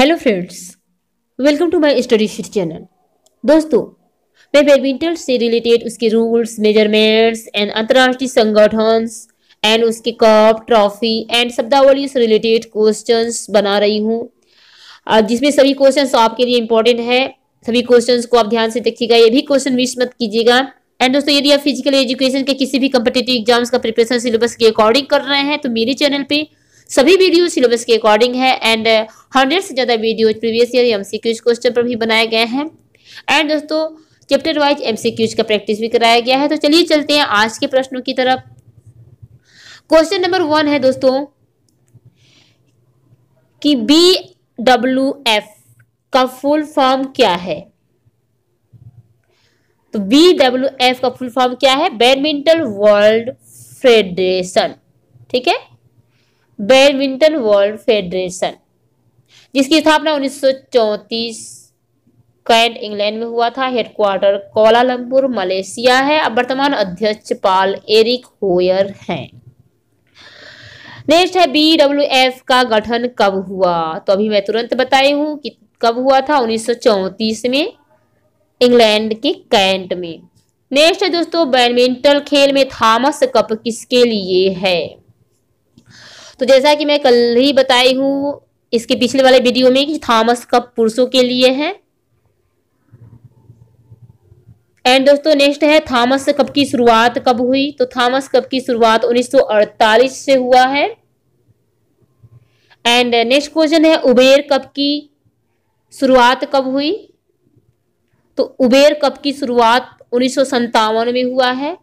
hello friends welcome to my study sheet channel दोस्तों मैं badminton से रिलेटेड उसके रूल्स मेजरमेंट्स एंड अंतर्राष्ट्रीय संगठन एंड उसके कप ट्रॉफी एंड शब्दावली से रिलेटेड क्वेश्चंस बना रही हूँ जिसमें सभी क्वेश्चंस आपके लिए इंपॉर्टेंट है सभी क्वेश्चंस को आप ध्यान से देखिएगा ये भी क्वेश्चन मिस मत कीजिएगा एंड दोस्तों यदि आप फिजिकल एजुकेशन के किसी भी कम्पिटेटिव एग्जाम्स का प्रिपरेशन सिलेबस के अकॉर्डिंग कर रहे हैं तो मेरे चैनल पर सभी वीडियो सिलेबस के अकॉर्डिंग है एंड हंड्रेड uh, से ज़्यादा video previous year M question पर भी बनाए गए हैं एंड दोस्तों चैप्टर वाइज एम का प्रैक्टिस भी कराया गया है तो चलिए चलते हैं आज के प्रश्नों की तरफ क्वेश्चन नंबर वन है दोस्तों कि बी डब्ल्यू एफ का फुल फॉर्म क्या है तो बी डब्ल्यू एफ का फुल फॉर्म क्या है बैडमिंटन वर्ल्ड फेडरेशन ठीक है बैडमिंटन वर्ल्ड फेडरेशन जिसकी स्थापना उन्नीस कैंट इंग्लैंड में हुआ था हेडक्वार्टर कोलालंपुर मलेशिया है अब वर्तमान अध्यक्ष पाल एरिक होयर हैं नेक्स्ट है बी डब्ल्यू एफ का गठन कब हुआ तो अभी मैं तुरंत बताई हूं कि कब हुआ था उन्नीस में इंग्लैंड के कैंट में नेक्स्ट है दोस्तों बैडमिंटन खेल में थॉमस कप किसके लिए है तो जैसा कि मैं कल ही बताई हूँ इसके पिछले वाले वीडियो में कि थॉमस कप पुरुषों के लिए है एंड दोस्तों नेक्स्ट है थॉमस कप की शुरुआत कब हुई तो थॉमस कप की शुरुआत 1948 से हुआ है एंड नेक्स्ट क्वेश्चन है उबेर कप की शुरुआत कब हुई तो उबेर कप की शुरुआत उन्नीस में हुआ है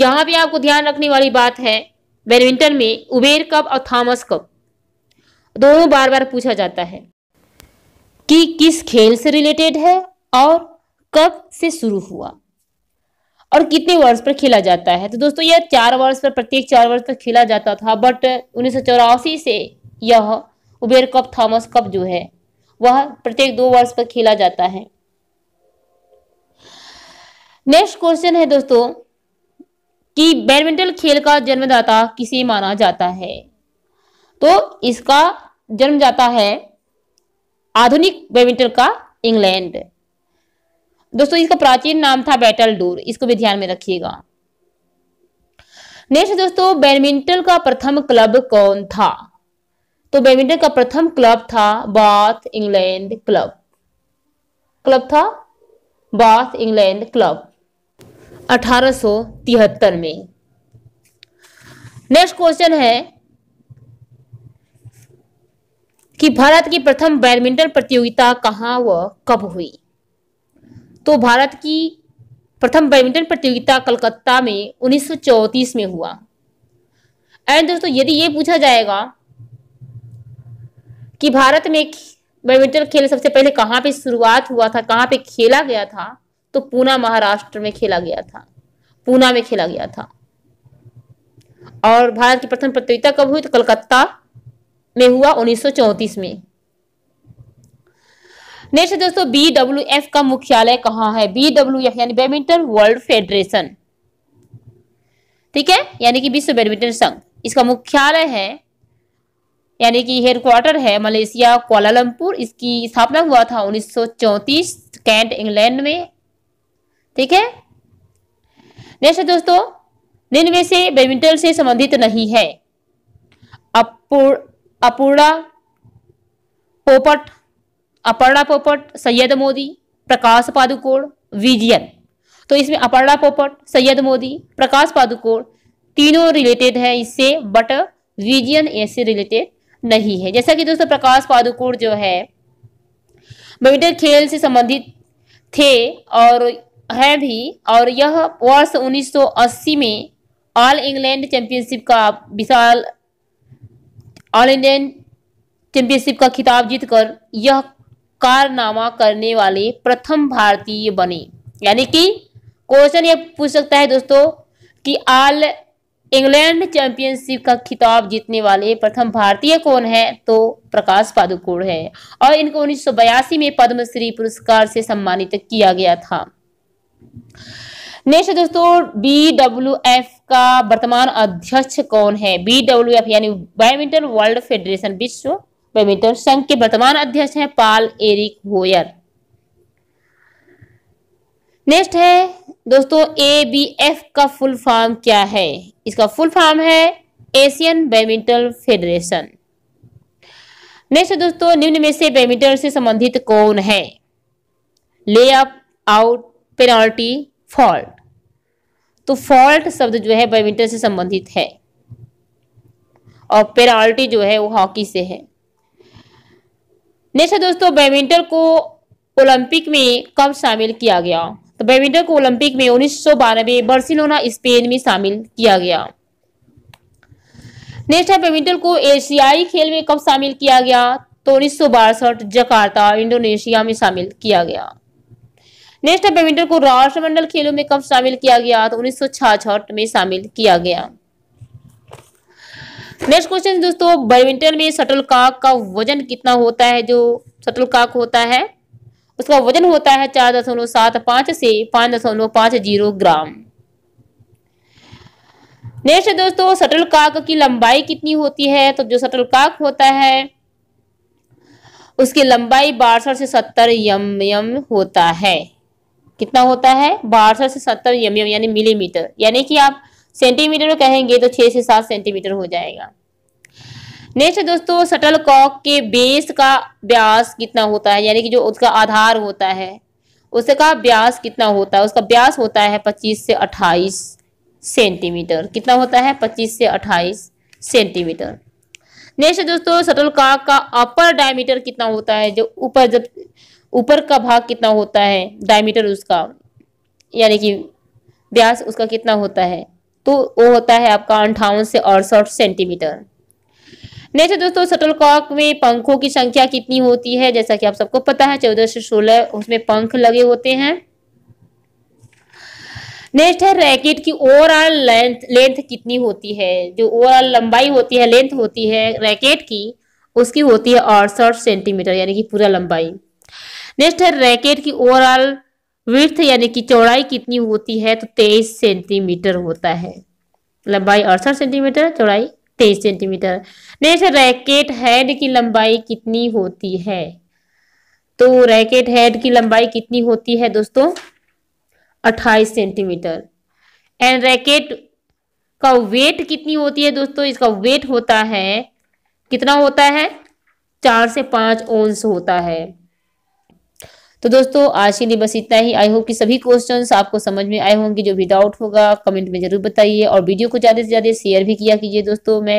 यहां भी आपको ध्यान रखने वाली बात है बैडमिंटन में उबेर कप और थॉमस कप दोनों बार बार पूछा जाता है कि किस खेल से रिलेटेड है और कब से शुरू हुआ और कितने वर्ष पर खेला जाता है तो दोस्तों यह चार वर्ष पर प्रत्येक चार वर्ष पर खेला जाता था बट उन्नीस से यह उबेर कप थॉमस कप जो है वह प्रत्येक दो वर्ष पर खेला जाता है नेक्स्ट क्वेश्चन है दोस्तों कि बैडमिंटन खेल का जन्मदाता किसे माना जाता है तो इसका जन्म जाता है आधुनिक बैडमिंटन का इंग्लैंड दोस्तों इसका प्राचीन नाम था बैटल डोर इसको भी ध्यान में रखिएगा नेक्स्ट दोस्तों बैडमिंटन का प्रथम क्लब कौन था तो बैडमिंटन का प्रथम क्लब था बाथ इंग्लैंड क्लब क्लब था बाथ इंग्लैंड क्लब अठारह में नेक्स्ट क्वेश्चन है कि भारत की प्रथम बैडमिंटन प्रतियोगिता कहा व कब हुई तो भारत की प्रथम बैडमिंटन प्रतियोगिता कलकत्ता में उन्नीस में हुआ एंड दोस्तों यदि ये पूछा जाएगा कि भारत में बैडमिंटन खेल सबसे पहले कहाँ पे शुरुआत हुआ था कहाँ पे खेला गया था तो पूना महाराष्ट्र में खेला गया था पूना में खेला गया था और भारत की प्रथम प्रतियोगिता कब हुई तो कलकत्ता में हुआ 1934 में नेक्स्ट दोस्तों बी एफ का मुख्यालय कहाँ है बी डब्ल्यू एफ यानी बैडमिंटन वर्ल्ड फेडरेशन ठीक है यानी कि विश्व बैडमिंटन संघ इसका मुख्यालय है यानी कि हेडक्वार्टर है मलेशिया कोलालमपुर इसकी स्थापना हुआ था 1934 कैंट इंग्लैंड में ठीक है नेक्स्ट दोस्तों निम्न से बैडमिंटन से संबंधित नहीं है अपूर्णा पोपट अपर्णा पोपट सैयद मोदी प्रकाश पादुकोण विजयन तो इसमें अपर्णा पोपट सैयद मोदी प्रकाश पादुकोण तीनों रिलेटेड है इससे बट विजयन ऐसे रिलेटेड नहीं है जैसा कि दोस्तों प्रकाश पादुकोण जो है बैडमिंटन खेल से संबंधित थे और है भी और यह वर्ष 1980 में ऑल इंग्लैंड चैंपियनशिप का विशाल ऑल इंग्लैंड चैंपियनशिप का खिताब जीतकर यह कारनामा करने वाले प्रथम भारतीय बने यानी कि क्वेश्चन यह पूछ सकता है दोस्तों कि ऑल इंग्लैंड चैंपियनशिप का खिताब जीतने वाले प्रथम भारतीय कौन है तो प्रकाश पादुकोण है और इनको उन्नीस में पद्मश्री पुरस्कार से सम्मानित किया गया था नेक्स्ट दोस्तों बी डब्ल्यू एफ का वर्तमान अध्यक्ष कौन है बी डब्ल्यू एफ यानी बैडमिंटन वर्ल्ड फेडरेशन विश्व बैडमिंटन संघ के वर्तमान अध्यक्ष हैं पाल एरिक होयर नेक्स्ट है दोस्तों ए बी एफ का फुल फॉर्म क्या है इसका फुल फॉर्म है एशियन बैडमिंटन फेडरेशन नेक्स्ट दोस्तों निम्न में से बैडमिंटन से संबंधित कौन है let up out penalty fault तो फॉल्ट शब्द जो है बैडमिंटन से संबंधित है और पेनल्टी जो है वो हॉकी से है नेक्स्ट दोस्तों बैडमिंटन को ओलंपिक में कब शामिल किया गया तो बैडमिंटन को ओलंपिक में उन्नीस सौ बानवे बर्सिलोना स्पेन में शामिल किया गया नेक्स्ट है बैडमिंटन को एशियाई खेल में कब शामिल किया गया तो उन्नीस जकार्ता इंडोनेशिया में शामिल किया गया नेक्स्ट बैडमिंटन को राष्ट्रमंडल खेलों में कब शामिल किया गया तो उन्नीस में शामिल किया गया नेक्स्ट क्वेश्चन दोस्तों बैडमिंटन में शटल काक का वजन कितना होता है जो शटल काक होता है उसका वजन होता है चार दशमलव सात पांच से पांच दशमलव पांच जीरो ग्राम नेक्स्ट दोस्तों शटल काक की लंबाई कितनी होती है तो जो शटल काक होता है उसकी लंबाई बासठ से सत्तर यम यम होता है कितना होता है बारह से सत्तर यम यानी मिलीमीटर यानी कि आप सेंटीमीटर में कहेंगे तो छह से सात सेंटीमीटर हो जाएगा नेक्स्ट दोस्तों सटल कॉक के बेस का ब्यास कितना होता है यानी कि जो उसका आधार होता है उसका ब्यास कितना होता है उसका ब्यास होता है पच्चीस से अट्ठाईस सेंटीमीटर कितना होता है पच्चीस से अट्ठाईस सेंटीमीटर नेक्स्ट दोस्तों सटल कॉक का अपर डायमीटर कितना होता है जो ऊपर जब ऊपर का भाग कितना होता है डायमीटर उसका यानी कि व्यास उसका कितना होता है तो वो होता है आपका अंठावन से अड़सठ सेंटीमीटर नेक्स्ट दोस्तों शटल कॉक में पंखों की संख्या कितनी होती है जैसा कि आप सबको पता है चौदह से सोलह उसमें पंख लगे होते हैं नेक्स्ट है रैकेट की ओवरऑल लेंथ लेंथ कितनी होती है जो ओवरऑल लंबाई होती है लेंथ होती है रैकेट की उसकी होती है अड़सठ सेंटीमीटर यानी कि पूरा लंबाई नेक्स्ट है रैकेट की ओवरऑल विर्थ यानी कि चौड़ाई कितनी होती है तो तेईस सेंटीमीटर होता है लंबाई मतलब अड़सठ सेंटीमीटर चौड़ाई तेईस सेंटीमीटर नेक्स्ट रैकेट हेड की लंबाई कितनी होती है तो रैकेट हेड की लंबाई कितनी होती है दोस्तों अट्ठाईस सेंटीमीटर एंड रैकेट का वेट कितनी होती है दोस्तों इसका वेट होता है कितना होता है चार से पांच ओंस होता है तो दोस्तों आज के लिए बस इतना ही आई होप कि सभी क्वेश्चन आपको समझ में आए होंगे जो भी डाउट होगा कमेंट में जरूर बताइए और वीडियो को ज़्यादा से ज़्यादा शेयर भी किया कीजिए दोस्तों मैं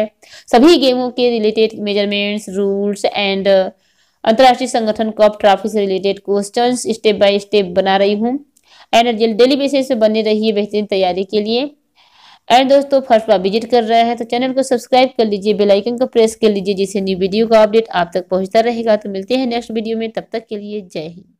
सभी गेमों के रिलेटेड मेजरमेंट्स रूल्स एंड अंतर्राष्ट्रीय संगठन कप ट्रॉफी से related question step by step बना रही हूँ एंड डेली बेसिस से बने रहिए बेहतरीन तैयारी के लिए एंड दोस्तों फर्स्ट बार विजिट कर रहे हैं तो चैनल को सब्सक्राइब कर लीजिए बेल आइकन को प्रेस कर लीजिए जिससे न्यू वीडियो का अपडेट आप तक पहुंचता रहेगा तो मिलते हैं नेक्स्ट वीडियो में तब तक के लिए जय हिंद